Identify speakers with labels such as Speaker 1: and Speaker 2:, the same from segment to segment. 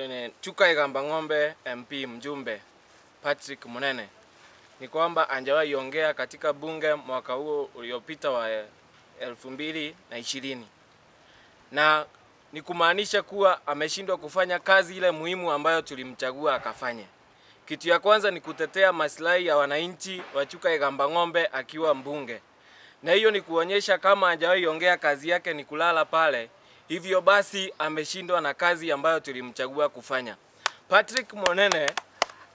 Speaker 1: Lene Chuka Igamba Ng'ombe MP mjumbe Patrick Munene ni kwamba anjawahi katika bunge mwaka huo uliopita wa elfu na na ni kumaanisha kuwa ameshindwa kufanya kazi ile muhimu ambayo tulimchagua akafanye. Kitu ya kwanza ni kutetea maslahi ya wananchi wa Chuka Igamba Ng'ombe akiwa mbunge, na hiyo ni kuonyesha kama hajawahi kazi yake ni kulala pale Hivyo basi ameshindwa na kazi ambayo tulimchagua kufanya. Patrick Monene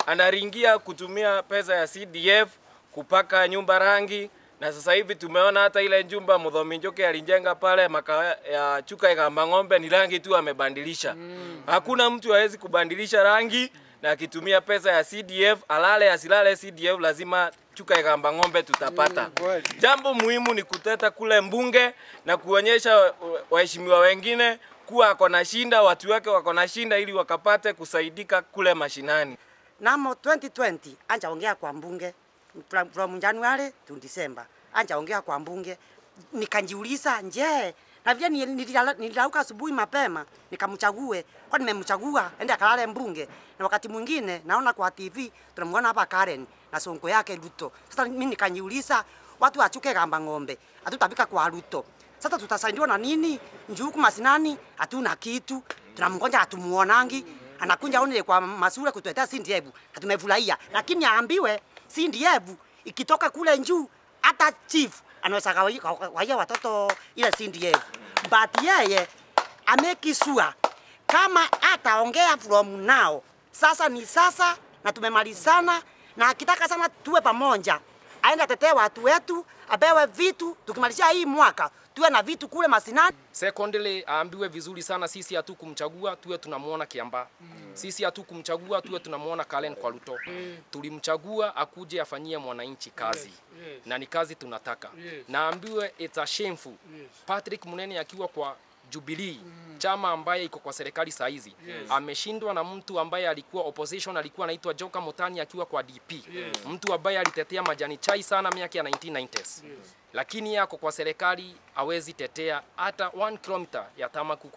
Speaker 1: anaringia kutumia pesa ya CDF kupaka nyumba rangi na sasa hivi tumeona hata ile nyumba Mdhomi Njoke alijenga pale maka ya Chuka ya Ng'ombe ni rangi tu amebandilisha. Mm. Hakuna mtu hawezi kubandilisha rangi na akitumia pesa ya CDF alale asilale CDF lazima Chukaigamba ng'ombe tutapata. Mm, Jambo muhimu ni kuteta kule mbunge na kuonyesha eh, waheshimiwa wengine kuwa ako na shinda, watu wake wako na shinda, ili
Speaker 2: wakapate kusaidika kule mashinani. Namo 2020 anjaongea kwa mbunge from January to December, ongea kwa mbunge, nikajiuliza, nje na vile nilirauka asubuhi mapema nikamchague, kwa nimemchagua ende akalale mbunge. Na wakati mwingine naona kwa TV tunamwona hapa Karen na sonko yake Ruto. Sasa mimi nikajiuliza, watu achuke gamba ng'ombe, hatutafika kwa Ruto. Sasa tutasaidiwa na nini? Njuku masinani hatuna kitu, tunamngonja hatumuonangi, anakunja onile kwa masura kutuletea sindiebu, hatumefurahia lakini aambiwe sindiebu ikitoka kule njuu, hata chief anaweza kawaia watoto ile sindiebu but yeye ameki sure kama ataongea from now, sasa ni sasa na tumemalizana, na akitaka sana tuwe pamoja aende atetee watu wetu, apewe vitu, tukimalizia hii mwaka tuwe na vitu kule masinani.
Speaker 3: Secondly, aambiwe vizuri sana, sisi hatu kumchagua tuwe tunamuona Kiamba mm. sisi kumchagua tuwe tunamuona Kalen kwa Ruto mm. tulimchagua akuje afanyie mwananchi kazi yes, yes. na ni kazi tunataka yes. Naambiwe it's a shameful yes. Patrick Muneni akiwa kwa Jubilee mm. chama ambaye iko kwa serikali saa hizi yes. ameshindwa na mtu ambaye alikuwa opposition, alikuwa anaitwa Joka Mutani akiwa kwa DP yes. mtu ambaye alitetea majani chai sana miaka ya 1990s yes. lakini yako kwa serikali hawezi tetea hata 1 km ya Tamaku